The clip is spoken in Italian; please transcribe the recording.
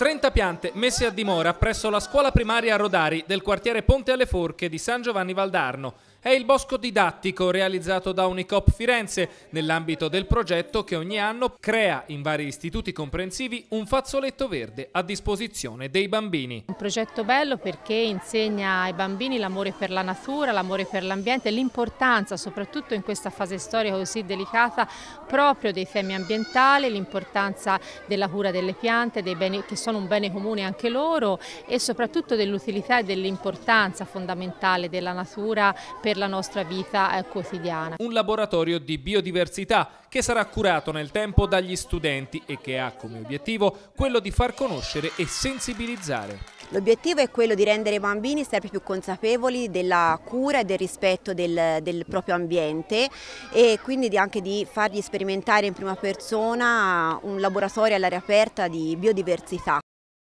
30 piante messe a dimora presso la scuola primaria Rodari del quartiere Ponte alle Forche di San Giovanni Valdarno è il bosco didattico realizzato da Unicop Firenze nell'ambito del progetto che ogni anno crea in vari istituti comprensivi un fazzoletto verde a disposizione dei bambini. Un progetto bello perché insegna ai bambini l'amore per la natura, l'amore per l'ambiente e l'importanza soprattutto in questa fase storica così delicata proprio dei temi ambientali, l'importanza della cura delle piante, beni, che sono un bene comune anche loro e soprattutto dell'utilità e dell'importanza fondamentale della natura per per la nostra vita eh, quotidiana. Un laboratorio di biodiversità che sarà curato nel tempo dagli studenti e che ha come obiettivo quello di far conoscere e sensibilizzare. L'obiettivo è quello di rendere i bambini sempre più consapevoli della cura e del rispetto del, del proprio ambiente e quindi di anche di fargli sperimentare in prima persona un laboratorio all'aria aperta di biodiversità.